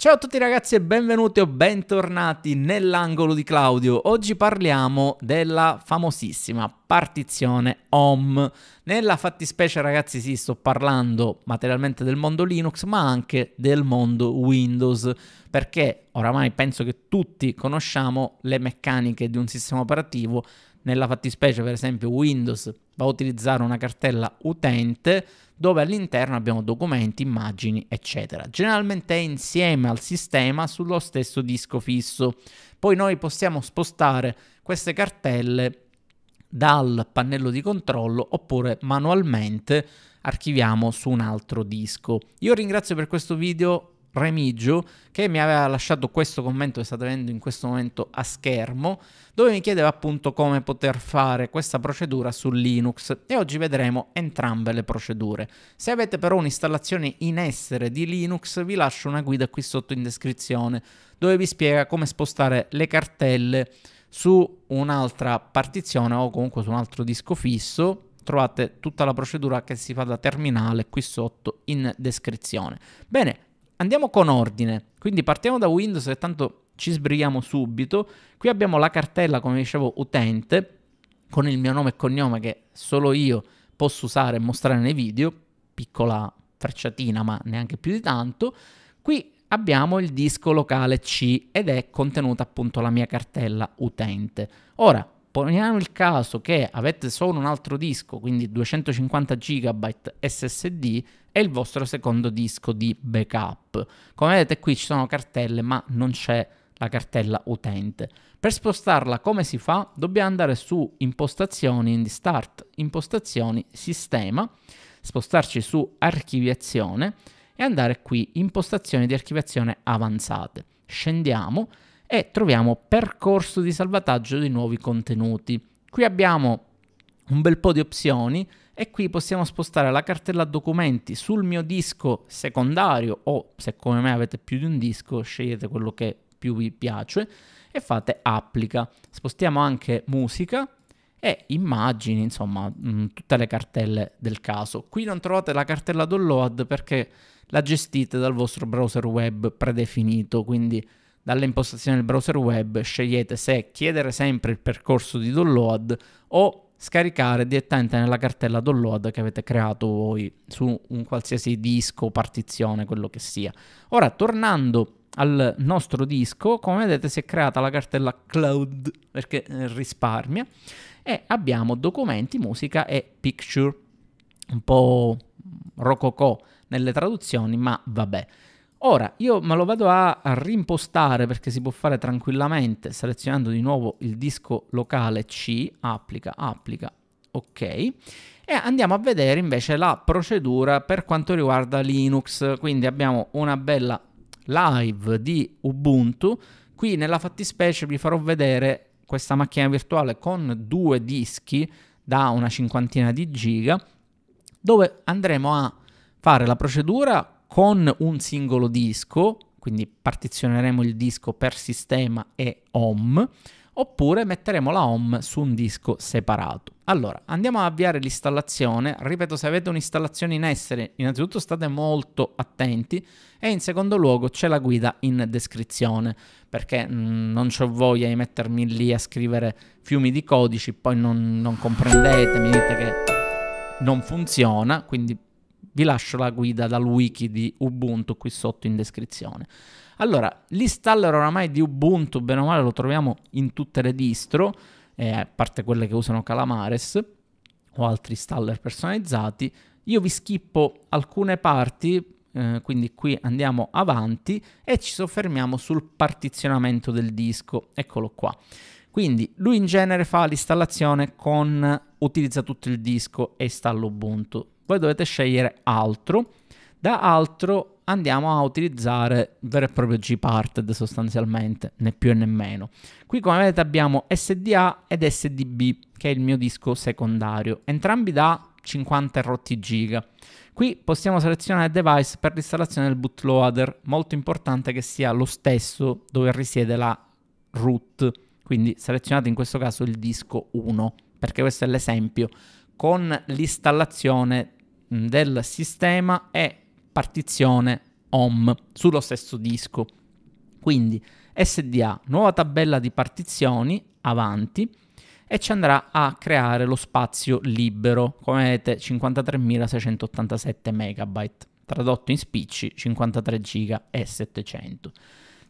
Ciao a tutti ragazzi e benvenuti o bentornati nell'angolo di Claudio. Oggi parliamo della famosissima partizione home. Nella fattispecie ragazzi sì, sto parlando materialmente del mondo Linux ma anche del mondo Windows perché oramai penso che tutti conosciamo le meccaniche di un sistema operativo nella fattispecie per esempio Windows va a utilizzare una cartella utente dove all'interno abbiamo documenti, immagini, eccetera. Generalmente è insieme al sistema sullo stesso disco fisso. Poi noi possiamo spostare queste cartelle dal pannello di controllo oppure manualmente archiviamo su un altro disco. Io ringrazio per questo video Remigio che mi aveva lasciato questo commento che state vedendo in questo momento a schermo dove mi chiedeva appunto come poter fare questa procedura su Linux e oggi vedremo entrambe le procedure. Se avete però un'installazione in essere di Linux vi lascio una guida qui sotto in descrizione dove vi spiega come spostare le cartelle su un'altra partizione o comunque su un altro disco fisso trovate tutta la procedura che si fa da terminale qui sotto in descrizione. Bene, Andiamo con ordine, quindi partiamo da Windows e tanto ci sbrighiamo subito. Qui abbiamo la cartella, come dicevo, utente, con il mio nome e cognome che solo io posso usare e mostrare nei video, piccola frecciatina ma neanche più di tanto. Qui abbiamo il disco locale C ed è contenuta appunto la mia cartella utente. Ora, poniamo il caso che avete solo un altro disco, quindi 250 GB SSD, e il vostro secondo disco di backup. Come vedete qui ci sono cartelle ma non c'è la cartella utente. Per spostarla come si fa? Dobbiamo andare su impostazioni, in start, impostazioni, sistema, spostarci su archiviazione e andare qui impostazioni di archiviazione avanzate. Scendiamo e troviamo percorso di salvataggio di nuovi contenuti. Qui abbiamo un bel po' di opzioni e qui possiamo spostare la cartella documenti sul mio disco secondario o se come me avete più di un disco scegliete quello che più vi piace e fate applica. Spostiamo anche musica e immagini, insomma, mm, tutte le cartelle del caso. Qui non trovate la cartella download perché la gestite dal vostro browser web predefinito, quindi dalle impostazioni del browser web scegliete se chiedere sempre il percorso di download o scaricare direttamente nella cartella download che avete creato voi su un qualsiasi disco, partizione, quello che sia. Ora, tornando al nostro disco, come vedete si è creata la cartella cloud perché eh, risparmia e abbiamo documenti, musica e picture, un po' rococò nelle traduzioni, ma vabbè. Ora io me lo vado a, rimpostare perché si può fare tranquillamente selezionando di nuovo il disco locale C, applica, applica, ok. E andiamo a vedere invece la procedura per quanto riguarda Linux, quindi abbiamo una bella live di Ubuntu, qui nella fattispecie vi farò vedere questa macchina virtuale con due dischi da una cinquantina di giga, dove andremo a fare la procedura con un singolo disco, quindi partizioneremo il disco per sistema e home, oppure metteremo la home su un disco separato. Allora, andiamo ad avviare l'installazione. Ripeto, se avete un'installazione in essere, innanzitutto state molto attenti e in secondo luogo c'è la guida in descrizione, perché mm, non ho voglia di mettermi lì a scrivere fiumi di codici, poi non, non comprendete, mi dite che non funziona, quindi vi lascio la guida dal wiki di Ubuntu qui sotto in descrizione. Allora, l'installer oramai di Ubuntu, bene o male, lo troviamo in tutte le distro, eh, a parte quelle che usano Calamares o altri installer personalizzati. Io vi schippo alcune parti, eh, quindi qui andiamo avanti e ci soffermiamo sul partizionamento del disco. Eccolo qua. Quindi lui in genere fa l'installazione con utilizza tutto il disco e installa Ubuntu voi dovete scegliere altro. Da altro andiamo a utilizzare un vero e proprio Gparted sostanzialmente, né più né meno. Qui come vedete abbiamo SDA ed SDB, che è il mio disco secondario, entrambi da 50 rotti giga. Qui possiamo selezionare device per l'installazione del bootloader, molto importante che sia lo stesso dove risiede la root, quindi selezionate in questo caso il disco 1, perché questo è l'esempio, con l'installazione Mm, del sistema e partizione home sullo stesso disco. Quindi SDA, nuova tabella di partizioni, avanti, e ci andrà a creare lo spazio libero, come vedete 53.687 MB, tradotto in spicci 53 GB e 700.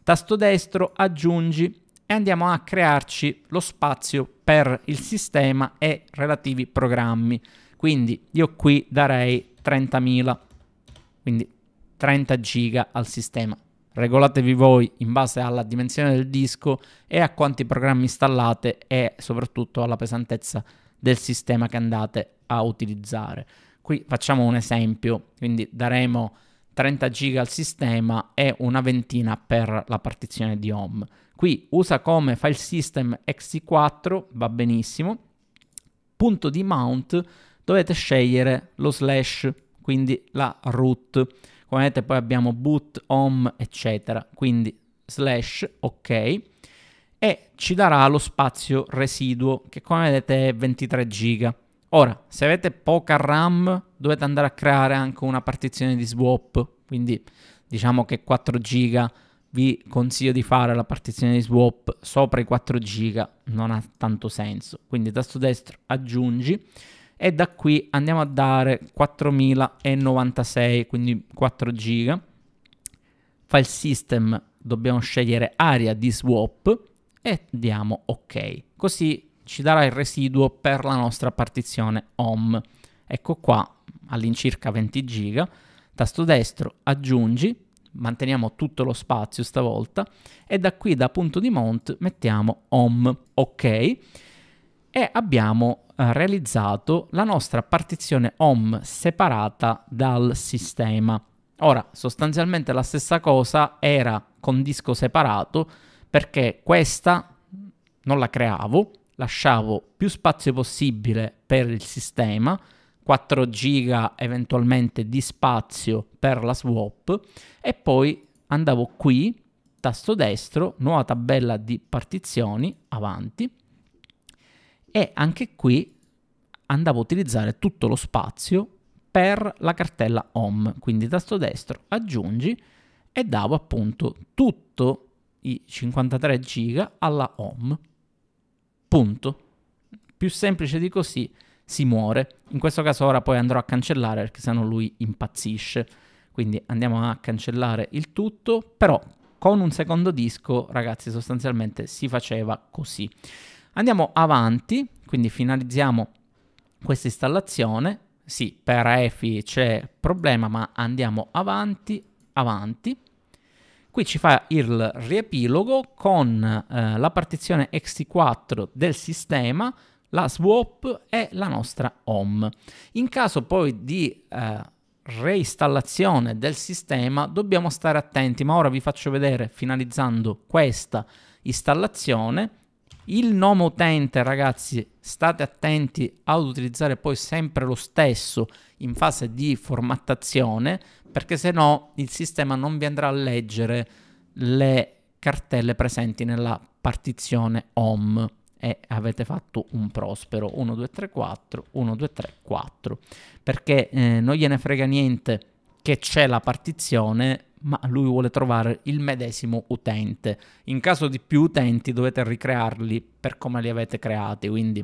Tasto destro aggiungi e andiamo a crearci lo spazio per il sistema e relativi programmi. Quindi io qui darei 30.000, quindi 30 giga al sistema. Regolatevi voi in base alla dimensione del disco e a quanti programmi installate e soprattutto alla pesantezza del sistema che andate a utilizzare. Qui facciamo un esempio, quindi daremo 30 giga al sistema e una ventina per la partizione di home. Qui usa come file system exe4, va benissimo. Punto di mount dovete scegliere lo slash, quindi la root. Come vedete poi abbiamo boot, home, eccetera. Quindi slash, ok. E ci darà lo spazio residuo, che come vedete è 23 giga. Ora, se avete poca RAM, dovete andare a creare anche una partizione di swap, quindi diciamo che 4 giga vi consiglio di fare la partizione di swap sopra i 4 giga, non ha tanto senso. Quindi tasto destro aggiungi e da qui andiamo a dare 4096, quindi 4 giga. File system dobbiamo scegliere area di swap e diamo ok. Così ci darà il residuo per la nostra partizione home. Ecco qua all'incirca 20 giga. Tasto destro aggiungi manteniamo tutto lo spazio stavolta e da qui da punto di mount mettiamo home ok e abbiamo eh, realizzato la nostra partizione home separata dal sistema ora sostanzialmente la stessa cosa era con disco separato perché questa non la creavo lasciavo più spazio possibile per il sistema 4 giga eventualmente di spazio per la swap e poi andavo qui, tasto destro, nuova tabella di partizioni, avanti e anche qui andavo a utilizzare tutto lo spazio per la cartella home, quindi tasto destro aggiungi e davo appunto tutto i 53 giga alla home. Punto. Più semplice di così si muore. In questo caso ora poi andrò a cancellare perché sennò lui impazzisce. Quindi andiamo a cancellare il tutto, però con un secondo disco, ragazzi, sostanzialmente si faceva così. Andiamo avanti, quindi finalizziamo questa installazione. Sì, per EFI c'è problema, ma andiamo avanti, avanti. Qui ci fa il riepilogo con eh, la partizione XT4 del sistema la swap è la nostra home. In caso poi di eh, reinstallazione del sistema dobbiamo stare attenti, ma ora vi faccio vedere finalizzando questa installazione. Il nome utente, ragazzi, state attenti ad utilizzare poi sempre lo stesso in fase di formattazione, perché se no il sistema non vi andrà a leggere le cartelle presenti nella partizione home e avete fatto un prospero 1 2 3 4 1 2 3 4 perché eh, non gliene frega niente che c'è la partizione ma lui vuole trovare il medesimo utente in caso di più utenti dovete ricrearli per come li avete creati quindi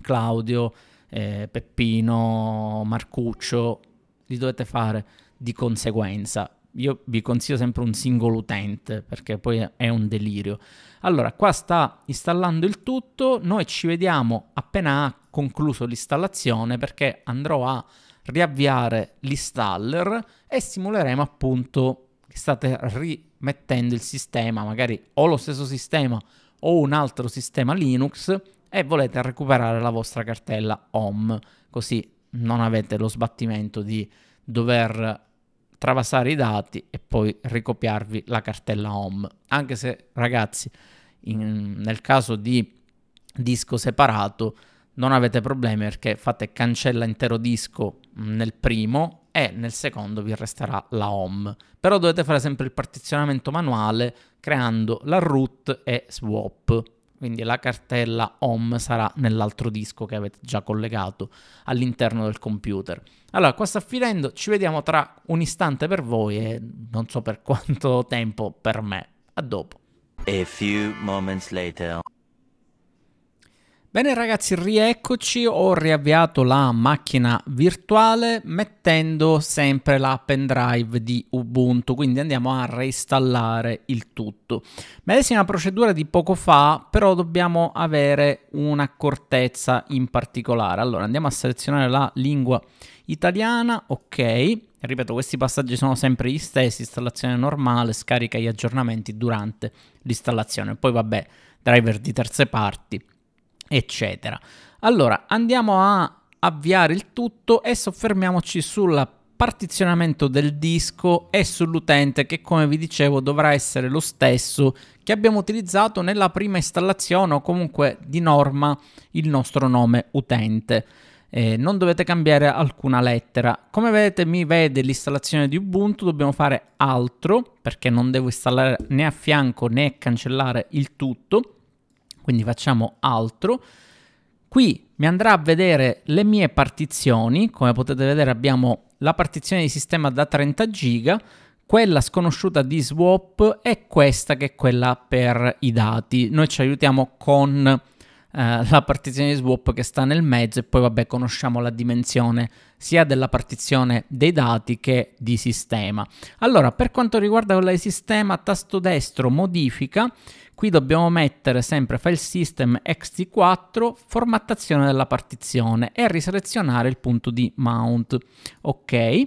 Claudio eh, Peppino Marcuccio li dovete fare di conseguenza io vi consiglio sempre un singolo utente perché poi è un delirio. Allora, qua sta installando il tutto, noi ci vediamo appena ha concluso l'installazione perché andrò a riavviare l'installer e simuleremo appunto che state rimettendo il sistema, magari o lo stesso sistema o un altro sistema Linux e volete recuperare la vostra cartella home, così non avete lo sbattimento di dover travasare i dati e poi ricopiarvi la cartella home. Anche se ragazzi, in, nel caso di disco separato non avete problemi perché fate cancella intero disco mm, nel primo e nel secondo vi resterà la home. Però dovete fare sempre il partizionamento manuale creando la root e swap quindi la cartella home sarà nell'altro disco che avete già collegato all'interno del computer. Allora, qua sta finendo, ci vediamo tra un istante per voi e non so per quanto tempo per me. A dopo. A few moments later. Bene ragazzi, rieccoci, ho riavviato la macchina virtuale mettendo sempre la pendrive di Ubuntu, quindi andiamo a reinstallare il tutto. Medesima procedura di poco fa, però dobbiamo avere un'accortezza in particolare. Allora andiamo a selezionare la lingua italiana, ok. Ripeto, questi passaggi sono sempre gli stessi, installazione normale, scarica gli aggiornamenti durante l'installazione. Poi vabbè, driver di terze parti eccetera. Allora andiamo a avviare il tutto e soffermiamoci sul partizionamento del disco e sull'utente che come vi dicevo dovrà essere lo stesso che abbiamo utilizzato nella prima installazione o comunque di norma il nostro nome utente. Eh, non dovete cambiare alcuna lettera. Come vedete mi vede l'installazione di Ubuntu, dobbiamo fare altro perché non devo installare né a fianco né cancellare il tutto quindi facciamo altro. Qui mi andrà a vedere le mie partizioni, come potete vedere abbiamo la partizione di sistema da 30 giga, quella sconosciuta di swap e questa che è quella per i dati. Noi ci aiutiamo con eh, la partizione di swap che sta nel mezzo e poi vabbè conosciamo la dimensione sia della partizione dei dati che di sistema. Allora, per quanto riguarda quella di sistema, tasto destro modifica Qui dobbiamo mettere sempre file system xt4, formattazione della partizione e riselezionare il punto di mount. Ok.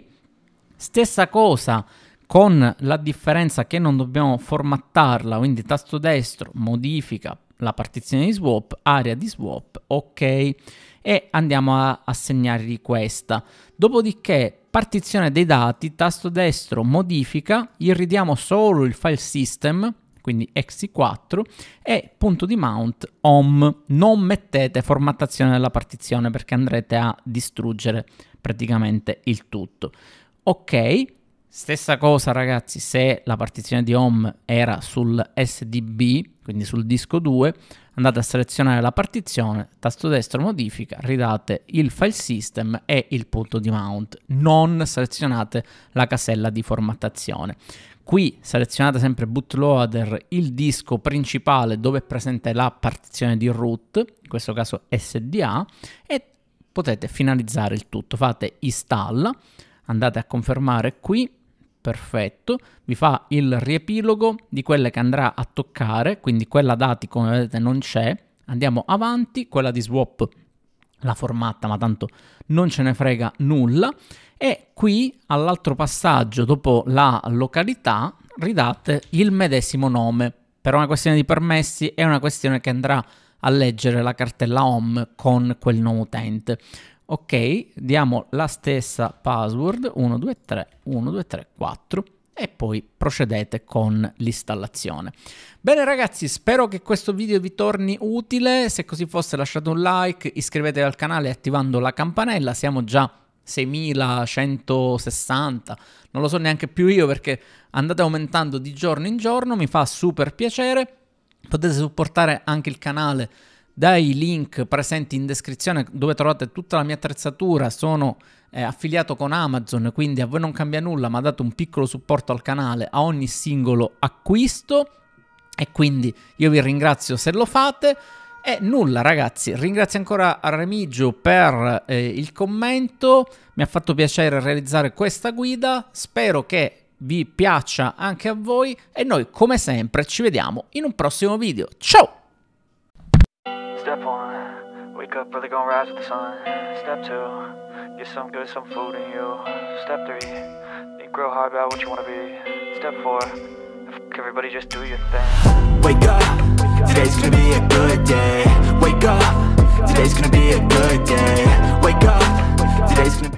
Stessa cosa con la differenza che non dobbiamo formattarla, quindi tasto destro, modifica, la partizione di swap, area di swap, ok, e andiamo a assegnargli questa. Dopodiché partizione dei dati, tasto destro, modifica, gli ridiamo solo il file system, quindi exe4, e punto di mount home. Non mettete formattazione della partizione perché andrete a distruggere praticamente il tutto. Ok, stessa cosa ragazzi se la partizione di home era sul SDB, quindi sul disco 2, andate a selezionare la partizione, tasto destro modifica, ridate il file system e il punto di mount, non selezionate la casella di formattazione. Qui selezionate sempre bootloader il disco principale dove è presente la partizione di root, in questo caso SDA, e potete finalizzare il tutto. Fate install, andate a confermare qui, perfetto, vi fa il riepilogo di quelle che andrà a toccare, quindi quella dati come vedete non c'è, andiamo avanti, quella di swap la formatta ma tanto non ce ne frega nulla e qui all'altro passaggio, dopo la località, ridate il medesimo nome. Per una questione di permessi è una questione che andrà a leggere la cartella home con quel nome utente. Ok, diamo la stessa password 123 1234 e poi procedete con l'installazione. Bene ragazzi, spero che questo video vi torni utile, se così fosse lasciate un like, iscrivetevi al canale attivando la campanella, siamo già 6160, non lo so neanche più io perché andate aumentando di giorno in giorno, mi fa super piacere. Potete supportare anche il canale dai link presenti in descrizione dove trovate tutta la mia attrezzatura, sono eh, affiliato con Amazon, quindi a voi non cambia nulla, ma date un piccolo supporto al canale a ogni singolo acquisto e quindi io vi ringrazio se lo fate. E nulla ragazzi, ringrazio ancora Remigio per eh, il commento, mi ha fatto piacere realizzare questa guida, spero che vi piaccia anche a voi e noi come sempre ci vediamo in un prossimo video. Ciao! Step one, wake up early, Today's gonna be a good day Wake up Today's gonna be a good day Wake up Today's gonna be